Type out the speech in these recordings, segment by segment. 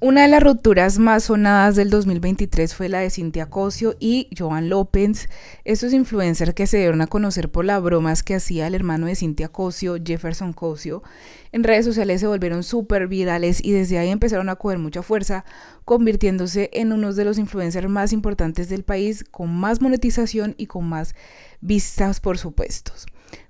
Una de las rupturas más sonadas del 2023 fue la de Cintia Cosio y Joan López, estos influencers que se dieron a conocer por las bromas que hacía el hermano de Cintia Cosio, Jefferson Cosio. En redes sociales se volvieron súper virales y desde ahí empezaron a coger mucha fuerza, convirtiéndose en uno de los influencers más importantes del país, con más monetización y con más vistas por supuestos.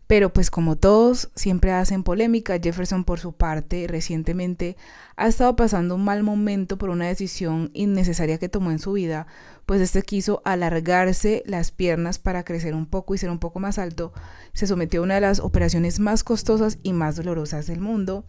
Pero pues como todos siempre hacen polémica, Jefferson por su parte recientemente ha estado pasando un mal momento por una decisión innecesaria que tomó en su vida, pues este quiso alargarse las piernas para crecer un poco y ser un poco más alto. Se sometió a una de las operaciones más costosas y más dolorosas del mundo,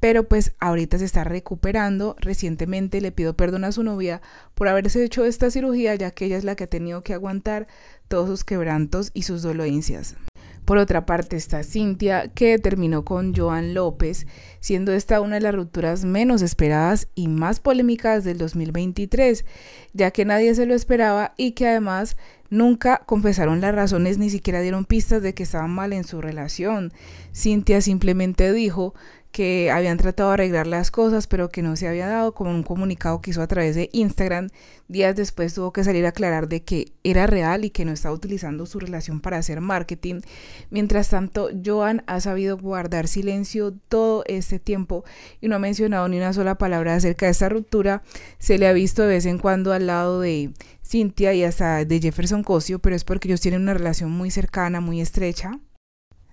pero pues ahorita se está recuperando. Recientemente le pido perdón a su novia por haberse hecho esta cirugía, ya que ella es la que ha tenido que aguantar todos sus quebrantos y sus dolencias. Por otra parte está Cintia, que terminó con Joan López, siendo esta una de las rupturas menos esperadas y más polémicas del 2023, ya que nadie se lo esperaba y que además Nunca confesaron las razones ni siquiera dieron pistas de que estaban mal en su relación. Cintia simplemente dijo que habían tratado de arreglar las cosas, pero que no se había dado, como un comunicado que hizo a través de Instagram. Días después tuvo que salir a aclarar de que era real y que no estaba utilizando su relación para hacer marketing. Mientras tanto, Joan ha sabido guardar silencio todo este tiempo y no ha mencionado ni una sola palabra acerca de esta ruptura. Se le ha visto de vez en cuando al lado de Cynthia y hasta de Jefferson cocio, pero es porque ellos tienen una relación muy cercana, muy estrecha.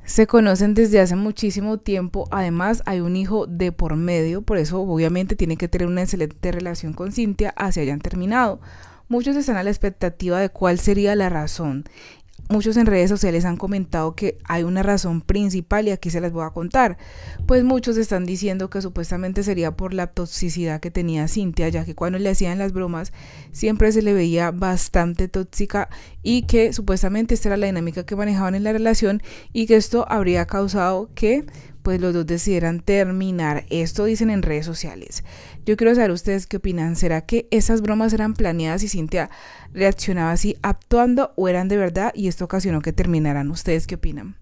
Se conocen desde hace muchísimo tiempo, además hay un hijo de por medio, por eso obviamente tiene que tener una excelente relación con Cintia, así hayan terminado. Muchos están a la expectativa de cuál sería la razón muchos en redes sociales han comentado que hay una razón principal y aquí se las voy a contar. Pues muchos están diciendo que supuestamente sería por la toxicidad que tenía Cintia, ya que cuando le hacían las bromas siempre se le veía bastante tóxica y que supuestamente esta era la dinámica que manejaban en la relación y que esto habría causado que pues los dos decidieran terminar. Esto dicen en redes sociales. Yo quiero saber ustedes qué opinan. ¿Será que esas bromas eran planeadas y Cintia reaccionaba así actuando o eran de verdad y esto ocasionó que terminaran? ¿Ustedes qué opinan?